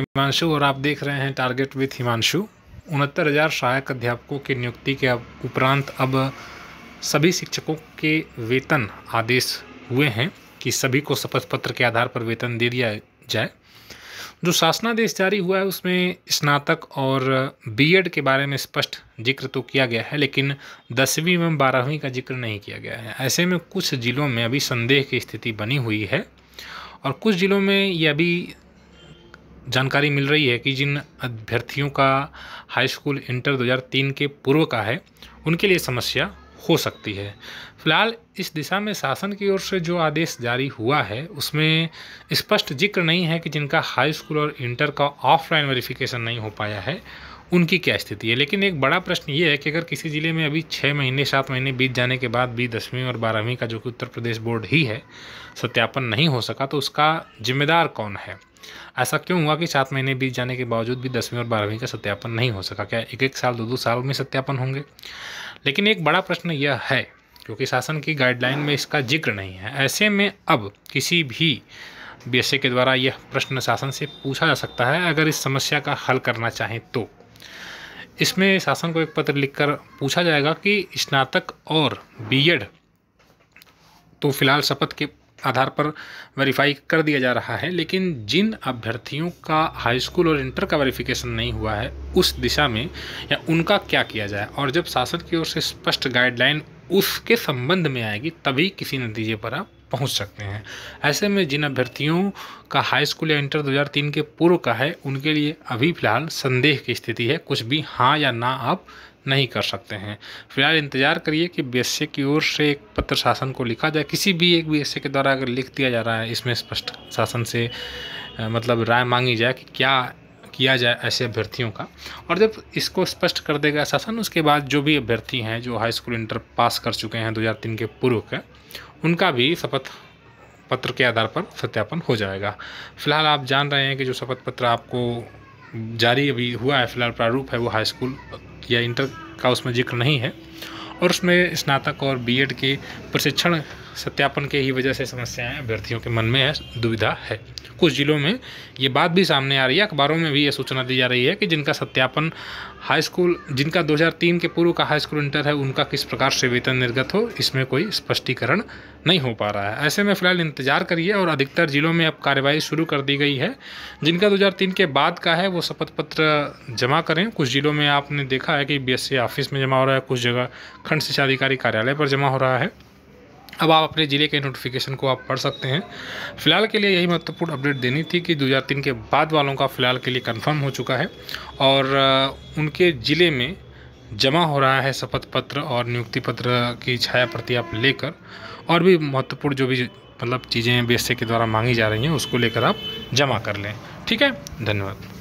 हिमांशु और आप देख रहे हैं टारगेट विथ हिमांशु उनहत्तर हज़ार सहायक अध्यापकों की नियुक्ति के उपरांत अब सभी शिक्षकों के वेतन आदेश हुए हैं कि सभी को शपथ पत्र के आधार पर वेतन दे दिया जाए जो शासनादेश जारी हुआ है उसमें स्नातक और बीएड के बारे में स्पष्ट जिक्र तो किया गया है लेकिन दसवीं एवं बारहवीं का जिक्र नहीं किया गया है ऐसे में कुछ ज़िलों में अभी संदेह की स्थिति बनी हुई है और कुछ ज़िलों में ये अभी जानकारी मिल रही है कि जिन अभ्यर्थियों का हाई स्कूल इंटर 2003 के पूर्व का है उनके लिए समस्या हो सकती है फिलहाल इस दिशा में शासन की ओर से जो आदेश जारी हुआ है उसमें स्पष्ट जिक्र नहीं है कि जिनका हाई स्कूल और इंटर का ऑफलाइन वेरिफिकेशन नहीं हो पाया है उनकी क्या स्थिति है लेकिन एक बड़ा प्रश्न ये है कि अगर किसी ज़िले में अभी छः महीने सात महीने बीत जाने के बाद भी दसवीं और बारहवीं का जो कि उत्तर प्रदेश बोर्ड ही है सत्यापन नहीं हो सका तो उसका जिम्मेदार कौन है ऐसा क्यों हुआ कि सात महीने बीत जाने के बावजूद भी दसवीं और बारहवीं का सत्यापन नहीं हो सका क्या एक एक साल दो दो साल में सत्यापन होंगे लेकिन एक बड़ा प्रश्न यह है क्योंकि शासन की गाइडलाइन में इसका जिक्र नहीं है ऐसे में अब किसी भी बी के द्वारा यह प्रश्न शासन से पूछा जा सकता है अगर इस समस्या का हल करना चाहें तो इसमें शासन को एक पत्र लिखकर पूछा जाएगा कि स्नातक और बीएड तो फिलहाल शपथ के आधार पर वेरीफाई कर दिया जा रहा है लेकिन जिन अभ्यर्थियों का हाई स्कूल और इंटर का वेरिफिकेशन नहीं हुआ है उस दिशा में या उनका क्या किया जाए और जब शासन की ओर से स्पष्ट गाइडलाइन उसके संबंध में आएगी तभी किसी नतीजे पर आप पहुंच सकते हैं ऐसे में जिन अभ्यर्थियों का हाई स्कूल या इंटर 2003 के पूर्व का है उनके लिए अभी फिलहाल संदेह की स्थिति है कुछ भी हाँ या ना आप नहीं कर सकते हैं फिलहाल इंतज़ार करिए कि बी की ओर से एक पत्र शासन को लिखा जाए किसी भी एक बी के द्वारा अगर लिख दिया जा रहा है इसमें स्पष्ट शासन से मतलब राय मांगी जाए कि क्या किया जाए ऐसे अभ्यर्थियों का और जब इसको स्पष्ट कर देगा शासन उसके बाद जो भी अभ्यर्थी हैं जो हाई स्कूल इंटर पास कर चुके हैं 2003 के पूर्व के उनका भी शपथ पत्र के आधार पर सत्यापन हो जाएगा फिलहाल आप जान रहे हैं कि जो शपथ पत्र आपको जारी अभी हुआ है फिलहाल प्रारूप है वो हाई स्कूल या इंटर का उसमें जिक्र नहीं है और उसमें स्नातक और बीएड के प्रशिक्षण सत्यापन के ही वजह से समस्याएं अभ्यर्थियों के मन में है दुविधा है कुछ जिलों में ये बात भी सामने आ रही है अखबारों में भी ये सूचना दी जा रही है कि जिनका सत्यापन हाई स्कूल जिनका 2003 के पूर्व का हाई स्कूल इंटर है उनका किस प्रकार से वेतन निर्गत हो इसमें कोई स्पष्टीकरण नहीं हो पा रहा है ऐसे में फिलहाल इंतजार करिए और अधिकतर जिलों में अब कार्यवाही शुरू कर दी गई है जिनका 2003 के बाद का है वो शपथ पत्र जमा करें कुछ जिलों में आपने देखा है कि बीएससी ऑफिस में जमा हो रहा है कुछ जगह खंड शिक्षा अधिकारी कार्यालय पर जमा हो रहा है अब आप अपने ज़िले के नोटिफिकेशन को आप पढ़ सकते हैं फिलहाल के लिए यही महत्वपूर्ण अपडेट देनी थी कि 2003 के बाद वालों का फ़िलहाल के लिए कंफर्म हो चुका है और उनके ज़िले में जमा हो रहा है शपथ पत्र और नियुक्ति पत्र की छाया प्रति आप लेकर और भी महत्वपूर्ण जो भी मतलब चीज़ें बी के द्वारा मांगी जा रही हैं उसको लेकर आप जमा कर लें ठीक है धन्यवाद